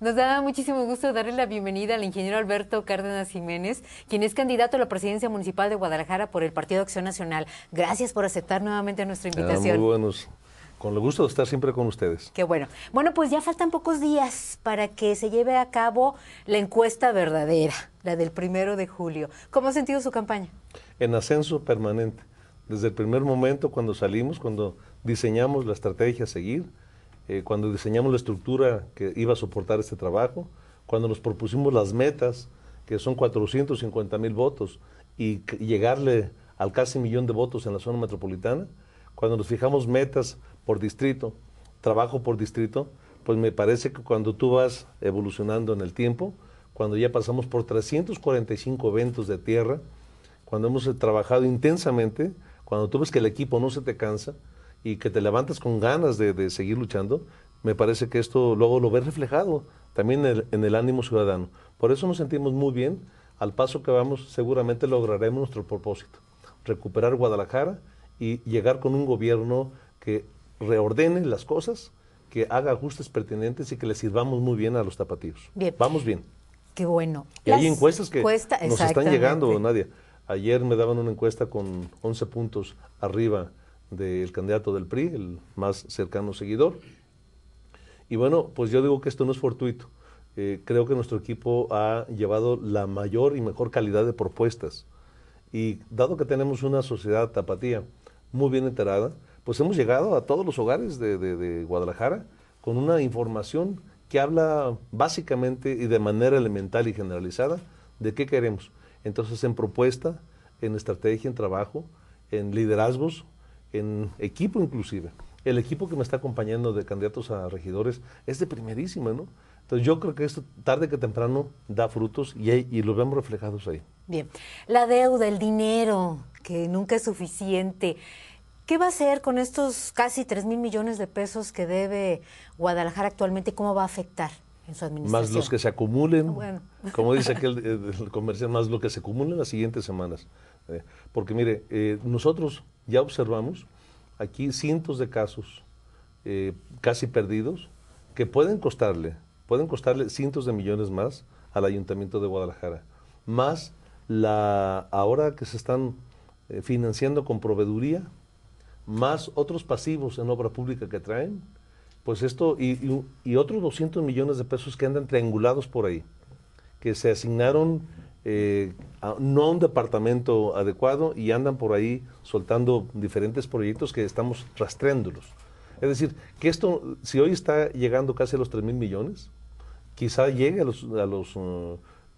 Nos da muchísimo gusto darle la bienvenida al ingeniero Alberto Cárdenas Jiménez, quien es candidato a la presidencia municipal de Guadalajara por el Partido Acción Nacional. Gracias por aceptar nuevamente nuestra ah, invitación. muy buenos. Con lo gusto de estar siempre con ustedes. Qué bueno. Bueno, pues ya faltan pocos días para que se lleve a cabo la encuesta verdadera, la del primero de julio. ¿Cómo ha sentido su campaña? En ascenso permanente. Desde el primer momento, cuando salimos, cuando diseñamos la estrategia a seguir, eh, cuando diseñamos la estructura que iba a soportar este trabajo, cuando nos propusimos las metas, que son 450 mil votos, y llegarle al casi millón de votos en la zona metropolitana, cuando nos fijamos metas por distrito, trabajo por distrito, pues me parece que cuando tú vas evolucionando en el tiempo, cuando ya pasamos por 345 eventos de tierra, cuando hemos trabajado intensamente, cuando tú ves que el equipo no se te cansa, y que te levantas con ganas de, seguir luchando, me parece que esto luego lo ves reflejado también en el, ánimo ciudadano. Por eso nos sentimos muy bien. Al paso que vamos, seguramente lograremos nuestro propósito, recuperar Guadalajara y llegar con un gobierno que reordene las cosas, que haga ajustes pertinentes y que le sirvamos muy bien a los tapatíos. Bien. Vamos bien. Qué bueno. Y hay encuestas que nos están llegando, Nadia. Ayer me daban una encuesta con 11 puntos arriba del candidato del PRI, el más cercano seguidor. Y bueno, pues yo digo que esto no es fortuito. Eh, creo que nuestro equipo ha llevado la mayor y mejor calidad de propuestas. Y dado que tenemos una sociedad tapatía muy bien enterada, pues hemos llegado a todos los hogares de Guadalajara con una información que habla básicamente y de manera elemental y generalizada de qué queremos. Entonces, en propuesta, en estrategia, en trabajo, en liderazgos, en equipo inclusive. El equipo que me está acompañando de candidatos a regidores es de primerísima, ¿no? Entonces yo creo que esto tarde que temprano da frutos y, vemos reflejados ahí. Bien, la deuda, el dinero, que nunca es suficiente. ¿Qué va a hacer con estos casi 3 mil millones de pesos que debe Guadalajara actualmente? ¿Cómo va a afectar en su administración? Más los que se acumulen, ah, como dice aquel eh, el comercial, más lo que se en las siguientes semanas. Eh, porque mire, eh, nosotros ya observamos aquí cientos de casos eh, casi perdidos que pueden costarle, pueden costarle cientos de millones más al Ayuntamiento de Guadalajara, más la ahora que se están financiando con proveeduría, más otros pasivos en obra pública que traen, pues esto y, y otros 200 millones de pesos que andan triangulados por ahí, que se asignaron eh, no a un departamento adecuado y andan por ahí soltando diferentes proyectos que estamos rastreándolos. Es decir, que esto, si hoy está llegando casi a los 3 mil millones, quizá llegue a los, eh,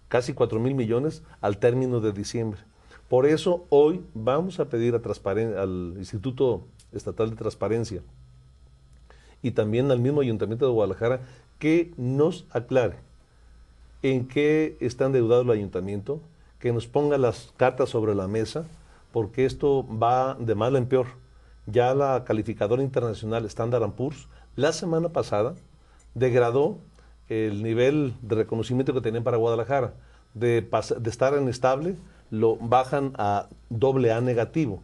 casi 4 mil millones al término de diciembre. Por eso hoy vamos a pedir a al Instituto Estatal de Transparencia y también al mismo Ayuntamiento de Guadalajara que nos aclare en qué están endeudado el ayuntamiento, que nos ponga las cartas sobre la mesa, porque esto va de mal en peor. Ya la calificadora internacional Standard Poor's la semana pasada degradó el nivel de reconocimiento que tenían para Guadalajara. De, estar en estable, lo bajan a doble A negativo.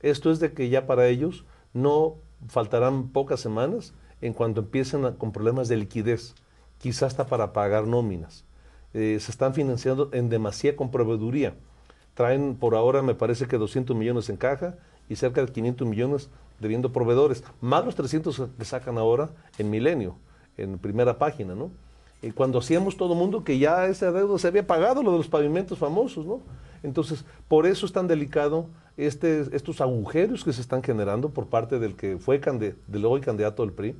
Esto es de que ya para ellos no faltarán pocas semanas en cuanto empiecen con problemas de liquidez, quizás hasta para pagar nóminas. Eh, se están financiando en demasía con proveeduría. Traen por ahora, me parece que 200 millones en caja y cerca de 500 millones debiendo proveedores, más los 300 que sacan ahora en Milenio, en primera página, ¿no? Y cuando hacíamos todo mundo que ya ese deuda se había pagado, lo de los pavimentos famosos, ¿no? Entonces, por eso es tan delicado este, estos agujeros que se están generando por parte del que fue de del hoy candidato del PRI.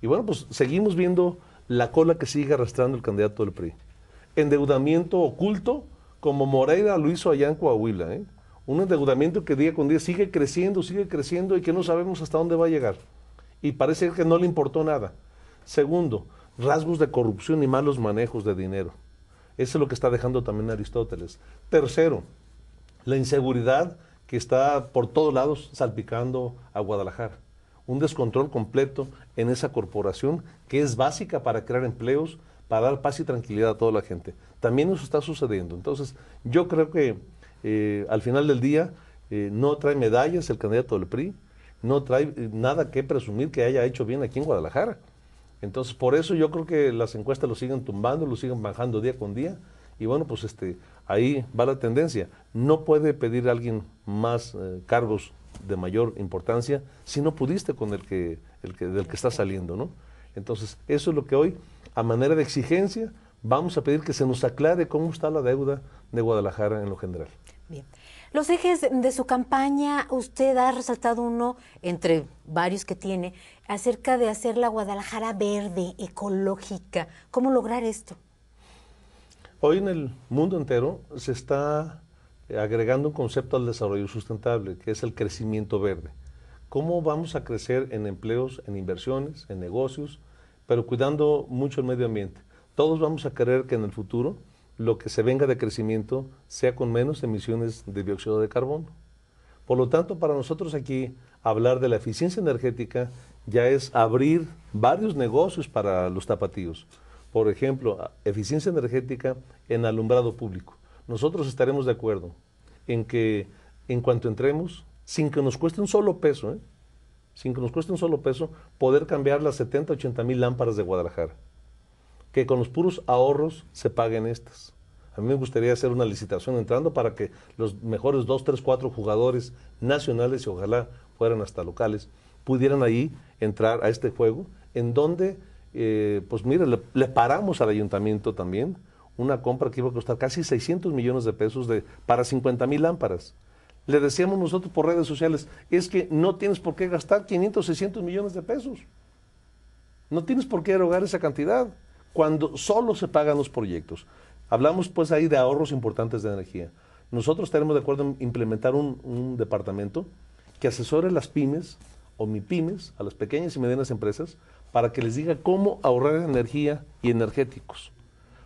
Y bueno, pues seguimos viendo la cola que sigue arrastrando el candidato del PRI endeudamiento oculto como Moreira lo hizo allá en Coahuila. ¿eh? Un endeudamiento que día con día sigue creciendo, sigue creciendo y que no sabemos hasta dónde va a llegar. Y parece que no le importó nada. Segundo, rasgos de corrupción y malos manejos de dinero. Eso es lo que está dejando también Aristóteles. Tercero, la inseguridad que está por todos lados salpicando a Guadalajara. Un descontrol completo en esa corporación que es básica para crear empleos, para dar paz y tranquilidad a toda la gente. También eso está sucediendo. Entonces, yo creo que eh, al final del día eh, no trae medallas el candidato del PRI, no trae eh, nada que presumir que haya hecho bien aquí en Guadalajara. Entonces, por eso yo creo que las encuestas lo siguen tumbando, lo siguen bajando día con día. Y bueno, pues este, ahí va la tendencia. No puede pedir a alguien más cargos de mayor importancia si no pudiste con el que, el que, del que está saliendo, ¿no? Entonces, eso es lo que hoy a manera de exigencia, vamos a pedir que se nos aclare cómo está la deuda de Guadalajara en lo general. Bien. Los ejes de su campaña, usted ha resaltado uno entre varios que tiene, acerca de hacer la Guadalajara verde, ecológica. ¿Cómo lograr esto? Hoy en el mundo entero se está agregando un concepto al desarrollo sustentable, que es el crecimiento verde. ¿Cómo vamos a crecer en empleos, en inversiones, en negocios, pero cuidando mucho el medio ambiente. Todos vamos a querer que en el futuro lo que se venga de crecimiento sea con menos emisiones de dióxido de carbono. Por lo tanto, para nosotros aquí hablar de la eficiencia energética ya es abrir varios negocios para los tapatíos. Por ejemplo, eficiencia energética en alumbrado público. Nosotros estaremos de acuerdo en que en cuanto entremos, sin que nos cueste un solo peso, ¿eh? sin que nos cueste un solo peso, poder cambiar las 70, 80 mil lámparas de Guadalajara. Que con los puros ahorros se paguen estas. A mí me gustaría hacer una licitación entrando para que los mejores 2, 3, 4 jugadores nacionales y ojalá fueran hasta locales, pudieran ahí entrar a este juego, en donde, eh, pues mire, le, paramos al ayuntamiento también una compra que iba a costar casi 600 millones de pesos de, para 50 mil lámparas. Le decíamos nosotros por redes sociales, es que no tienes por qué gastar 500, 600 millones de pesos. No tienes por qué erogar esa cantidad cuando solo se pagan los proyectos. Hablamos pues ahí de ahorros importantes de energía. Nosotros tenemos de acuerdo en implementar un, departamento que asesore a las pymes o MIPYMES, a las pequeñas y medianas empresas, para que les diga cómo ahorrar energía y energéticos,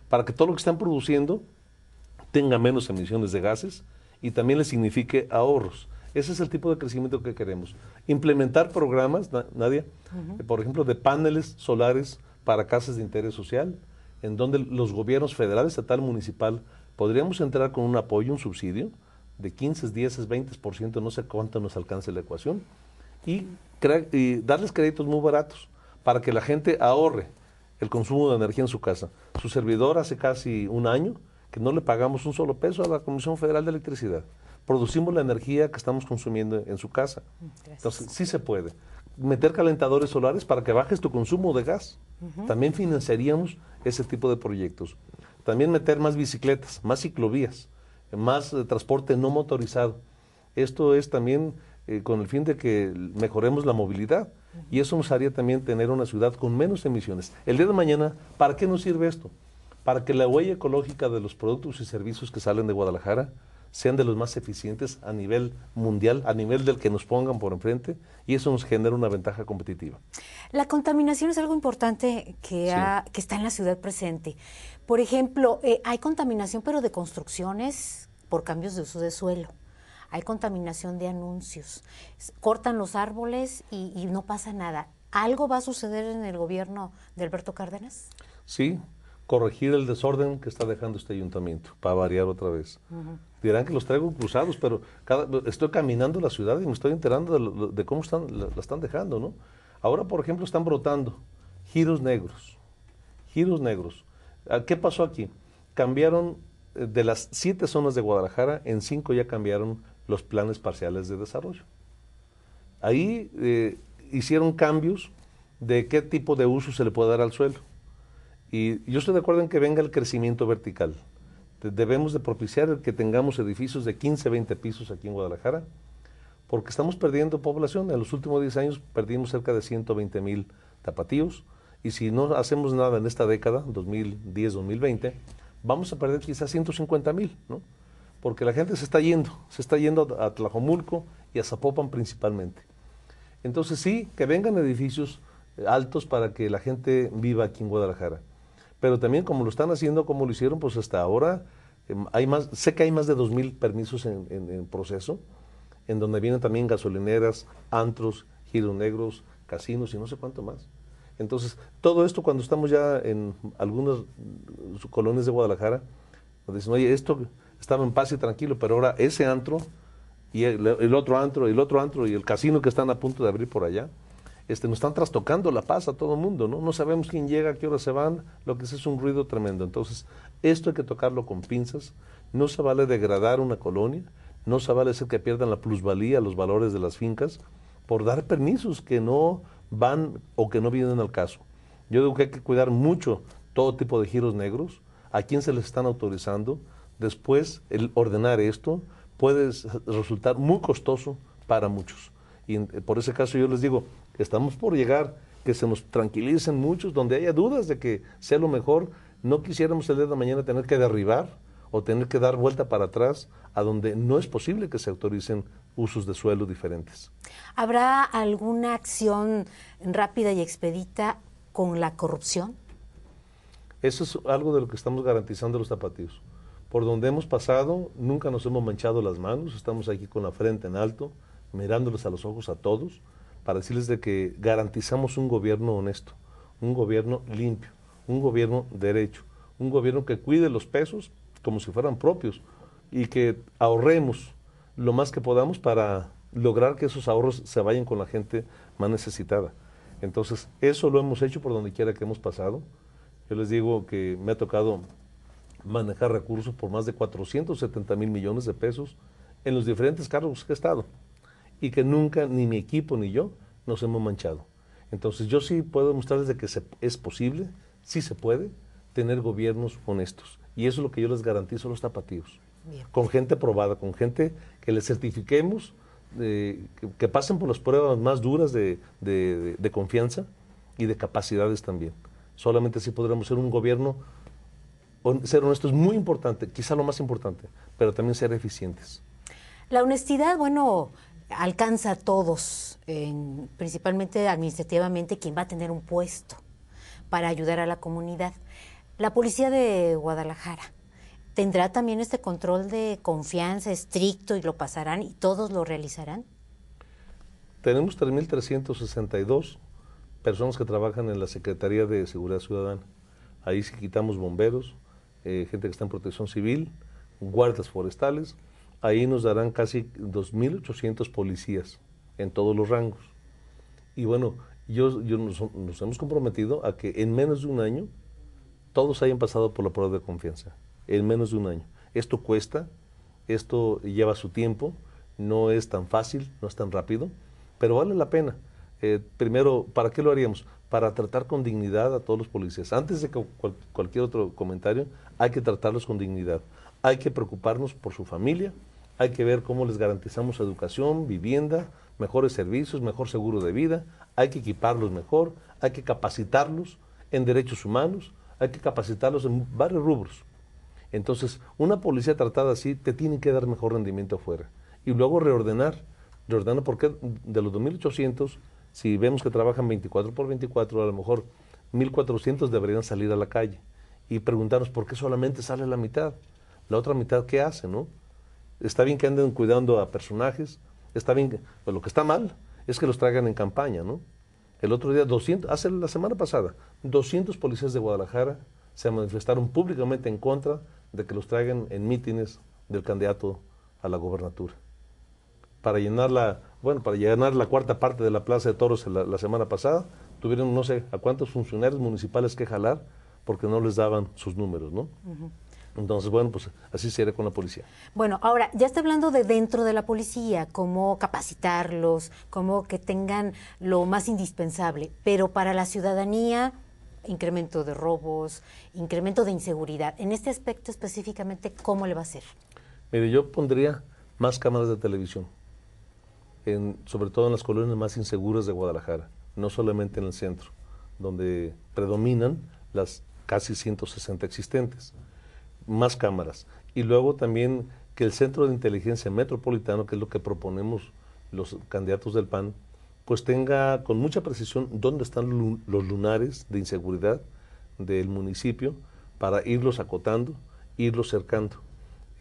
para que todo lo que están produciendo tenga menos emisiones de gases y también le signifique ahorros. Ese es el tipo de crecimiento que queremos. Implementar programas, Nadia, por ejemplo, de paneles solares para casas de interés social, en donde los gobiernos federal, estatal, municipal, podríamos entrar con un apoyo, un subsidio de 15, 10, 20%, no sé cuánto nos alcance la ecuación, y darles créditos muy baratos para que la gente ahorre el consumo de energía en su casa. Su servidor hace casi un año que no le pagamos un solo peso a la Comisión Federal de Electricidad. Producimos la energía que estamos consumiendo en su casa. Entonces, sí se puede. Meter calentadores solares para que bajes tu consumo de gas. También financiaríamos ese tipo de proyectos. También meter más bicicletas, más ciclovías, más eh, transporte no motorizado. Esto es también eh, con el fin de que mejoremos la movilidad. Y eso nos haría también tener una ciudad con menos emisiones. El día de mañana, ¿para qué nos sirve esto? para que la huella ecológica de los productos y servicios que salen de Guadalajara sean de los más eficientes a nivel mundial, a nivel del que nos pongan por enfrente, y eso nos genera una ventaja competitiva. La contaminación es algo importante que, ha, está en la ciudad presente. Por ejemplo, eh, hay contaminación pero de construcciones por cambios de uso de suelo. Hay contaminación de anuncios. Cortan los árboles y, y no pasa nada. ¿Algo va a suceder en el gobierno de Alberto Cárdenas? Sí, corregir el desorden que está dejando este ayuntamiento, para variar otra vez. Dirán que los traigo cruzados, pero cada, estoy caminando la ciudad y me estoy enterando de, cómo están, la, están dejando, ¿no? Ahora, por ejemplo, están brotando giros negros, giros negros. Ah, ¿Qué pasó aquí? Cambiaron eh, de las siete zonas de Guadalajara, en cinco ya cambiaron los planes parciales de desarrollo. Ahí eh, hicieron cambios de qué tipo de uso se le puede dar al suelo y yo estoy de acuerdo en que venga el crecimiento vertical. Debemos de propiciar que tengamos edificios de 15, 20 pisos aquí en Guadalajara, porque estamos perdiendo población. En los últimos 10 años perdimos cerca de 120 mil tapatíos, y si no hacemos nada en esta década, 2010, 2020, vamos a perder quizás 150 mil, ¿no? Porque la gente se está yendo, se está yendo a Tlajomulco y a Zapopan principalmente. Entonces sí, que vengan edificios eh, altos para que la gente viva aquí en Guadalajara pero también como lo están haciendo, como lo hicieron, pues hasta ahora em, hay más, sé que hay más de mil permisos en, proceso, en donde vienen también gasolineras, antros, giros negros, casinos y no sé cuánto más. Entonces, todo esto cuando estamos ya en algunas mm, colonias de Guadalajara, nos dicen, oye, esto estaba en paz y tranquilo, pero ahora ese antro y el, el otro antro y el otro antro y el casino que están a punto de abrir por allá, este, nos están trastocando la paz a todo el mundo, ¿no? No sabemos quién llega, a qué hora se van, lo que es es un ruido tremendo. Entonces, esto hay que tocarlo con pinzas, no se vale degradar una colonia, no se vale hacer que pierdan la plusvalía, los valores de las fincas, por dar permisos que no van o que no vienen al caso. Yo digo que hay que cuidar mucho todo tipo de giros negros, a quién se les están autorizando. Después, el ordenar esto puede resultar muy costoso para muchos. Y por ese caso yo les digo, estamos por llegar, que se nos tranquilicen muchos, donde haya dudas de que sea lo mejor, no quisiéramos el día de mañana tener que derribar o tener que dar vuelta para atrás a donde no es posible que se autoricen usos de suelo diferentes. ¿Habrá alguna acción rápida y expedita con la corrupción? Eso es algo de lo que estamos garantizando los zapatillos. Por donde hemos pasado, nunca nos hemos manchado las manos, estamos aquí con la frente en alto, mirándoles a los ojos a todos para decirles de que garantizamos un gobierno honesto, un gobierno limpio, un gobierno derecho, un gobierno que cuide los pesos como si fueran propios y que ahorremos lo más que podamos para lograr que esos ahorros se vayan con la gente más necesitada. Entonces, eso lo hemos hecho por donde quiera que hemos pasado. Yo les digo que me ha tocado manejar recursos por más de 470 mil millones de pesos en los diferentes cargos que he estado y que nunca ni mi equipo ni yo nos hemos manchado. Entonces yo sí puedo demostrarles de que es posible, sí se puede, tener gobiernos honestos. Y eso es lo que yo les garantizo a los tapatíos. Con gente probada, con gente que les certifiquemos, eh, que, pasen por las pruebas más duras de, de confianza y de capacidades también. Solamente así podremos ser un gobierno ser honesto es muy importante, quizá lo más importante, pero también ser eficientes. La honestidad, bueno, alcanza a todos, principalmente administrativamente, quien va a tener un puesto para ayudar a la comunidad. La policía de Guadalajara tendrá también este control de confianza estricto y lo pasarán y todos lo realizarán. Tenemos 3.362 personas que trabajan en la Secretaría de Seguridad Ciudadana. Ahí sí quitamos bomberos, eh, gente que está en protección civil, guardas forestales, ahí nos darán casi 2.800 policías en todos los rangos. Y bueno, yo, nos, hemos comprometido a que en menos de un año todos hayan pasado por la prueba de confianza. En menos de un año. Esto cuesta, esto lleva su tiempo, no es tan fácil, no es tan rápido, pero vale la pena. Eh, primero, ¿para qué lo haríamos? Para tratar con dignidad a todos los policías. Antes de cualquier otro comentario, hay que tratarlos con dignidad. Hay que preocuparnos por su familia, hay que ver cómo les garantizamos educación, vivienda, mejores servicios, mejor seguro de vida, hay que equiparlos mejor, hay que capacitarlos en derechos humanos, hay que capacitarlos en varios rubros. Entonces, una policía tratada así te tiene que dar mejor rendimiento afuera. Y luego reordenar, reordenar porque de los 2.800, si vemos que trabajan 24 por 24, a lo mejor 1.400 deberían salir a la calle y preguntarnos por qué solamente sale la mitad. La otra mitad, ¿qué hace? ¿no? Está bien que anden cuidando a personajes, está bien, pero pues, lo que está mal es que los traigan en campaña, ¿no? El otro día, 200, hace la semana pasada, 200 policías de Guadalajara se manifestaron públicamente en contra de que los traigan en mítines del candidato a la gobernatura. Para llenar la, bueno, para llenar la cuarta parte de la Plaza de Toros la, semana pasada, tuvieron no sé a cuántos funcionarios municipales que jalar porque no les daban sus números, ¿no? Entonces, bueno, pues así sería con la policía. Bueno, ahora, ya está hablando de dentro de la policía, cómo capacitarlos, cómo que tengan lo más indispensable, pero para la ciudadanía, incremento de robos, incremento de inseguridad. En este aspecto específicamente, ¿cómo le va a ser? Mire, yo pondría más cámaras de televisión, sobre todo en las colonias más inseguras de Guadalajara, no solamente en el centro, donde predominan las casi 160 existentes más cámaras. Y luego también que el Centro de Inteligencia Metropolitano, que es lo que proponemos los candidatos del PAN, pues tenga con mucha precisión dónde están los lunares de inseguridad del municipio para irlos acotando, irlos cercando.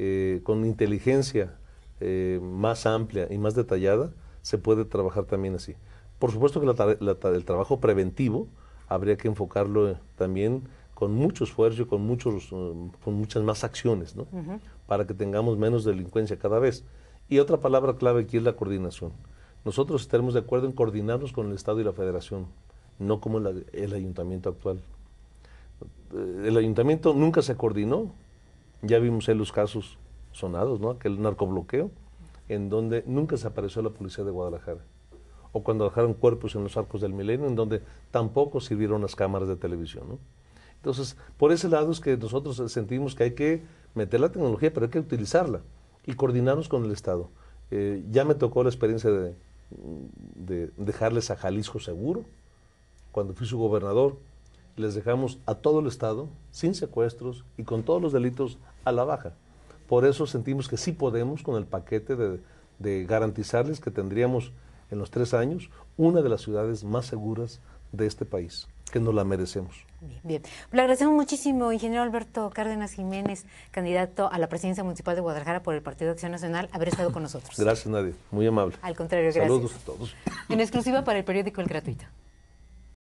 Eh, con inteligencia eh, más amplia y más detallada se puede trabajar también así. Por supuesto que el trabajo preventivo habría que enfocarlo eh, también con mucho esfuerzo y con, muchos, eh, con muchas más acciones, ¿no? Para que tengamos menos delincuencia cada vez. Y otra palabra clave aquí es la coordinación. Nosotros estaremos de acuerdo en coordinarnos con el Estado y la Federación, no como el, ayuntamiento actual. Eh, el ayuntamiento nunca se coordinó. Ya vimos en los casos sonados, ¿no? Aquel narcobloqueo, en donde nunca se apareció la policía de Guadalajara. O cuando dejaron cuerpos en los arcos del milenio, en donde tampoco sirvieron las cámaras de televisión, ¿no? Entonces, por ese lado es que nosotros sentimos que hay que meter la tecnología, pero hay que utilizarla y coordinarnos con el Estado. Eh, ya me tocó la experiencia de, dejarles a Jalisco seguro. Cuando fui su gobernador, les dejamos a todo el Estado sin secuestros y con todos los delitos a la baja. Por eso sentimos que sí podemos con el paquete de garantizarles que tendríamos en los tres años una de las ciudades más seguras de este país que nos la merecemos. Bien, bien. Le agradecemos muchísimo, ingeniero Alberto Cárdenas Jiménez, candidato a la presidencia municipal de Guadalajara por el Partido de Acción Nacional, haber estado con nosotros. Gracias, Nadia. Muy amable. Al contrario, gracias. Saludos a todos. En exclusiva para el periódico El Gratuito.